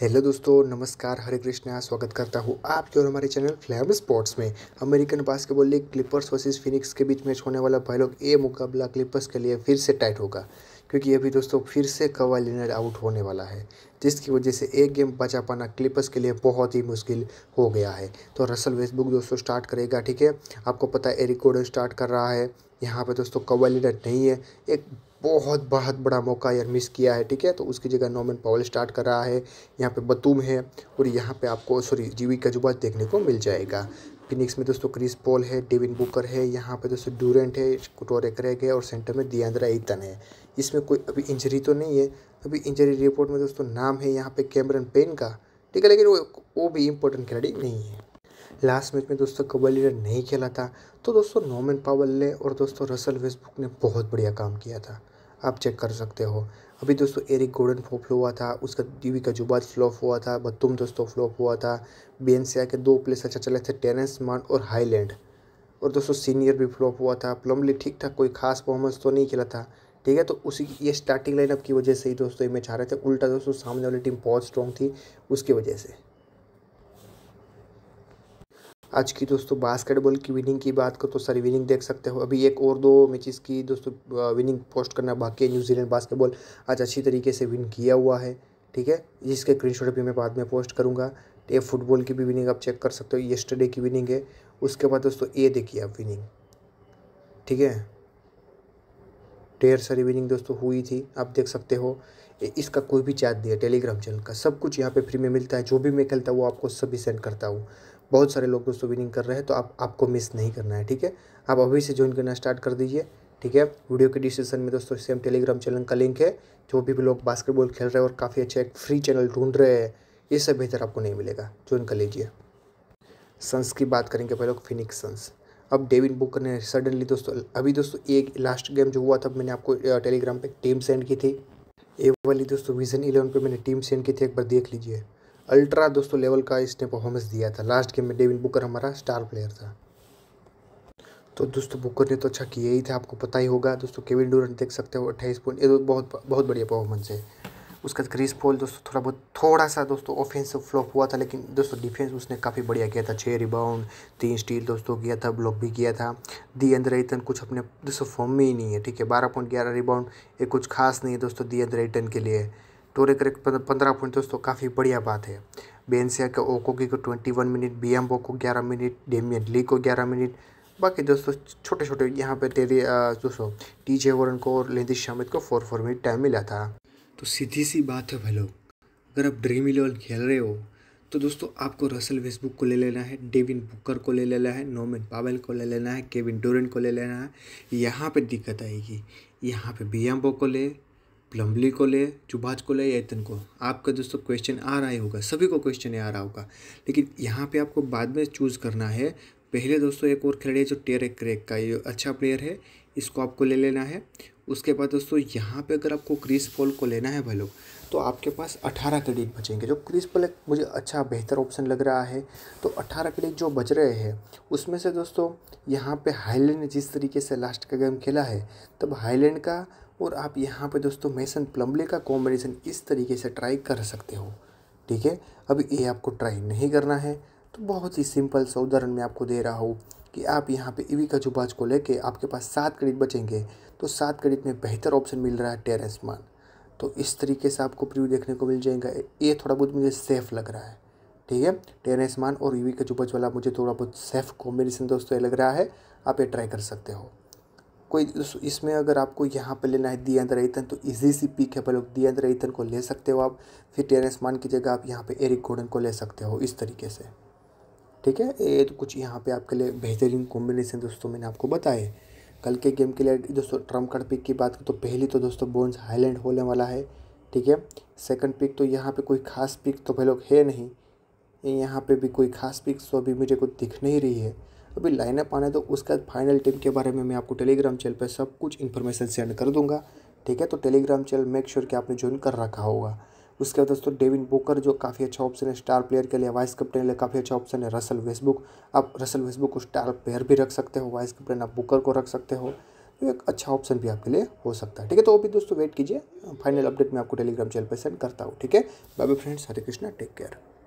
hello दोस्तों नमस्कार हरे कृष्णा स्वागत करता हूँ आपके और हमारे चैनल फ्लैम स्पोर्ट्स में American basketball league Clippers versus Phoenix के बीच मैच होने वाला पहलोग ए मुकाबला क्लिपर्स के लिए फिर से टाइट होगा क्योंकि अभी दोस्तों फिर से कवा लिनर आउट होने वाला है जिसकी वजह से एक गेम बचा पाना क्लिपर्स के लिए बहुत ही मुश्किल हो गया है तो रसल वेस्टबुक दोस्तों स्टार्ट करेगा ठीक है आपको पता है एरिकोडन स्टार्ट कर रहा है यहाँ पे दोस्तों कवा नहीं है एक बहुत बहुत बड़ा मौका यार मिस किया है ठीक है तो उसकी जगह नोमन पावल स्टार्ट कर रहा है यहाँ पे बतूम है और यहाँ पे आपको सॉरी जीवी कजुबा देखने को मिल जाएगा फिनिक्स में दोस्तों क्रिस पॉल है डेविन बुकर है यहाँ पे दोस्तों डूरेंट है कुटोरे क्रेग है और सेंटर में दियांद्रा ईतन है इसमें कोई अभी इंजरी तो नहीं है अभी इंजरी रिपोर्ट में दोस्तों नाम है यहाँ पर कैमरन पेन का ठीक है लेकिन वो वो भी इम्पोर्टेंट खिलाड़ी नहीं है लास्ट मैच में दोस्तों कबल लीडर नहीं खेला था तो दोस्तों नोमन पावल ने और दोस्तों रसल वेस्टबुक ने बहुत बढ़िया काम किया था आप चेक कर सकते हो अभी दोस्तों एरिक गोल्डन फ्लॉप हुआ था उसका दीवी का जुबाद फ्लॉप हुआ था बत्तुम दोस्तों फ्लॉप हुआ था बेन के दो प्लेस अच्छा चले थे टेनिस मान और हाईलैंड और दोस्तों सीनियर भी फ्लॉप हुआ था प्लम्बली ठीक ठाक कोई खास परफॉर्मेंस तो नहीं खेला था ठीक है तो उसी ये स्टार्टिंग लाइनअप की वजह से ही दोस्तों ये मैच आ रहे थे उल्टा दोस्तों सामने वाली टीम बहुत स्ट्रॉन्ग थी उसकी वजह से आज की दोस्तों बास्केटबॉल की विनिंग की बात करो तो सारी विनिंग देख सकते हो अभी एक और दो मैचेस की दोस्तों विनिंग पोस्ट करना बाकी है न्यूजीलैंड बास्केटबॉल आज अच्छी तरीके से विन किया हुआ है ठीक है जिसके स्क्रीनशॉट भी मैं बाद में पोस्ट करूँगा ये फुटबॉल की भी विनिंग आप चेक कर सकते हो येस्टरडे की विनिंग है उसके बाद दोस्तों ये देखिए आप विनिंग ठीक है ढेर सारी विनिंग दोस्तों हुई थी आप देख सकते हो इसका कोई भी चैट दिया टेलीग्राम चैनल का सब कुछ यहाँ पे फ्री में मिलता है जो भी मैं खेलता हूँ वो आपको सभी सेंड करता हूँ बहुत सारे लोग दोस्तों विनिंग कर रहे हैं तो आप आपको मिस नहीं करना है ठीक है आप अभी से ज्वाइन करना स्टार्ट कर दीजिए ठीक है वीडियो के डिस्क्रिप्शन में दोस्तों सेम टेलीग्राम चैनल का लिंक है जो भी, भी लोग बास्केटबॉल खेल रहे हैं और काफ़ी अच्छा एक फ्री चैनल ढूंढ रहे हैं ये सब बेहतर आपको नहीं मिलेगा ज्वाइन कर लीजिए सन्स की बात करेंगे पहले फिनिक्स सन्स अब डेविन बुकर ने सडनली दोस्तों अभी दोस्तों एक लास्ट गेम जो हुआ था मैंने आपको टेलीग्राम पर टीम सेंड की थी ये वाली दोस्तों विजन इलेवन पर मैंने टीम सेंड की थी एक बार देख लीजिए अल्ट्रा दोस्तों लेवल का इसने परफॉर्मेंस दिया था लास्ट गेम में डेविन बुकर हमारा स्टार प्लेयर था तो दोस्तों बुकर ने तो अच्छा किया ही था आपको पता ही होगा दोस्तों केविन डूरन देख सकते हो अट्ठाईस पॉइंट ये तो बहुत बहुत बढ़िया परफॉर्मेंस है उसका क्रिस पॉल दोस्तों थोड़ा बहुत थोड़ा सा दोस्तों ऑफेंसिव फ्लॉप हुआ था लेकिन दोस्तों डिफेंस उसने काफ़ी बढ़िया किया था छः रिबाउंड तीन स्टील दोस्तों किया था ब्लॉक भी किया था दी अंदर रेटन कुछ अपने दोस्तों फॉर्म में ही नहीं है ठीक है बारह पॉइंट ग्यारह रिबाउंड ये कुछ खास नहीं है दोस्तों दी अंदर रेटन के लिए तो और एक पंद्रह पॉइंट दोस्तों तो काफ़ी बढ़िया बात है बेंसिया के ओकोगी को twenty one minute B M को ग्यारह मिनट डेमियन ली को ग्यारह मिनट बाकी दोस्तों तो छोटे छोटे यहाँ पे तेरे दोस्तों टी जे वरन को और लेंदी शामिद को फोर फोर मिनट टाइम मिला था तो सीधी सी बात है भाई अगर आप ड्रीम इलेवन खेल रहे हो तो दोस्तों आपको रसल वेसबुक को ले लेना है डेविन बुकर को ले लेना है नोमिन पावेल को ले लेना है केविन डोरेन को ले लेना है यहाँ पे दिक्कत आएगी यहाँ पे बियाम्बो को ले प्लम्बली को ले चुभाज को ले या इतन को आपका दोस्तों क्वेश्चन आ रहा ही होगा सभी को क्वेश्चन आ रहा होगा लेकिन यहाँ पे आपको बाद में चूज़ करना है पहले दोस्तों एक और खिलाड़ी है जो टेरे क्रेक का ये अच्छा प्लेयर है इसको आपको ले लेना है उसके बाद दोस्तों यहाँ पे अगर आपको क्रिस पॉल को लेना है भाई लोग तो आपके पास अठारह क्रेडिट बचेंगे जो क्रिस पॉल एक मुझे अच्छा बेहतर ऑप्शन लग रहा है तो अठारह क्रेडिट जो बच रहे हैं उसमें से दोस्तों यहाँ पे हाईलैंड ने जिस तरीके से लास्ट का गेम खेला है तब हाईलैंड का और आप यहाँ पे दोस्तों मेसन प्लम्बले का कॉम्बिनेशन इस तरीके से ट्राई कर सकते हो ठीक है अब ये आपको ट्राई नहीं करना है तो बहुत ही सिंपल सा उदाहरण मैं आपको दे रहा हूँ कि आप यहाँ पे ईवी का जुबाज को लेके आपके पास सात क्रेडिट बचेंगे तो सात क्रेडिट में बेहतर ऑप्शन मिल रहा है टेरेंस मान तो इस तरीके से आपको प्रीव्यू देखने को मिल जाएगा ये थोड़ा बहुत मुझे सेफ़ लग रहा है ठीक है टेरेंस मान और ईवी का जुबाज वाला मुझे थोड़ा बहुत सेफ़ कॉम्बिनेशन दोस्तों ये लग रहा है आप ये ट्राई कर सकते हो कोई इसमें अगर आपको यहाँ पे लेना है दियंत रईतन तो इजी सी पिक है लोग दियंत रईतन को ले सकते हो आप फिर टेरेंस मान की जगह आप यहाँ पे एरिक गोर्डन को ले सकते हो इस तरीके से ठीक है ये तो कुछ यहाँ पे आपके लिए बेहतरीन कॉम्बिनेशन दोस्तों मैंने आपको बताए कल के गेम के लिए दोस्तों ट्रम्प कार्ड पिक की बात करें तो पहली तो दोस्तों बोन्स हाईलैंड होने वाला है ठीक है सेकेंड पिक तो यहाँ पर कोई ख़ास पिक तो भाई लोग है नहीं यहाँ पर भी कोई ख़ास पिक तो अभी मुझे कुछ दिख नहीं रही है अभी लाइनअप आने तो उसके बाद फाइनल टीम के बारे में मैं आपको टेलीग्राम चैनल पर सब कुछ इन्फॉर्मेशन सेंड कर दूंगा ठीक है तो टेलीग्राम चैनल मेक श्योर कि आपने ज्वाइन कर रखा होगा उसके बाद दोस्तों डेविन बुकर जो काफ़ी अच्छा ऑप्शन है स्टार प्लेयर के लिए वाइस कप्टन के लिए काफ़ी अच्छा ऑप्शन है रसल वेसबुक आप रसल वेसबुक को स्टार प्लेयर भी रख सकते हो वाइस कप्टन आप बुकर को रख सकते हो तो एक अच्छा ऑप्शन भी आपके लिए हो सकता है ठीक है तो अभी दोस्तों वेट कीजिए फाइनल अपडेट मैं आपको टेलीग्राम चैनल पर सेंड करता हूँ ठीक है bye friends Hare Krishna take care